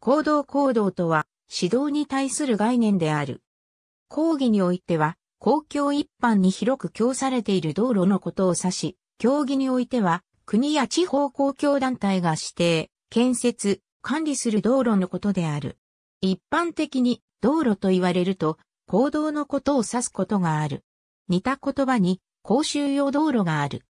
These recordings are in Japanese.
行動行動とは、指導に対する概念である。講義においては、公共一般に広く供されている道路のことを指し、競技においては、国や地方公共団体が指定、建設、管理する道路のことである。一般的に道路と言われると、行動のことを指すことがある。似た言葉に公衆用道路がある。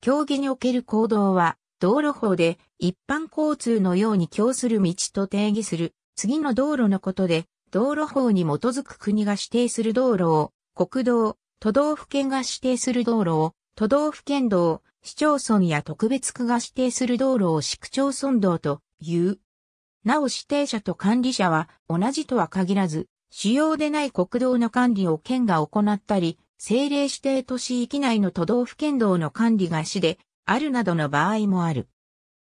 競技における行動は、道路法で一般交通のように供する道と定義する次の道路のことで道路法に基づく国が指定する道路を国道、都道府県が指定する道路を都道府県道、市町村や特別区が指定する道路を市区町村道という。なお指定者と管理者は同じとは限らず、主要でない国道の管理を県が行ったり、政令指定都市域内の都道府県道の管理が市で、あるなどの場合もある。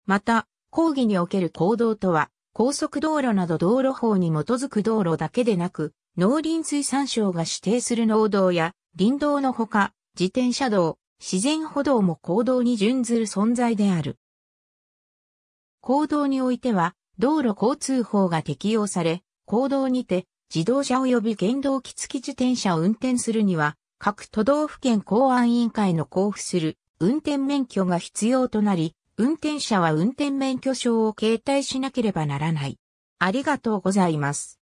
また、講義における行動とは、高速道路など道路法に基づく道路だけでなく、農林水産省が指定する農道や林道のほか、自転車道、自然歩道も行動に準ずる存在である。行動においては、道路交通法が適用され、行動にて自動車及び原動機付き自転車を運転するには、各都道府県公安委員会の交付する運転免許が必要となり、運転者は運転免許証を携帯しなければならない。ありがとうございます。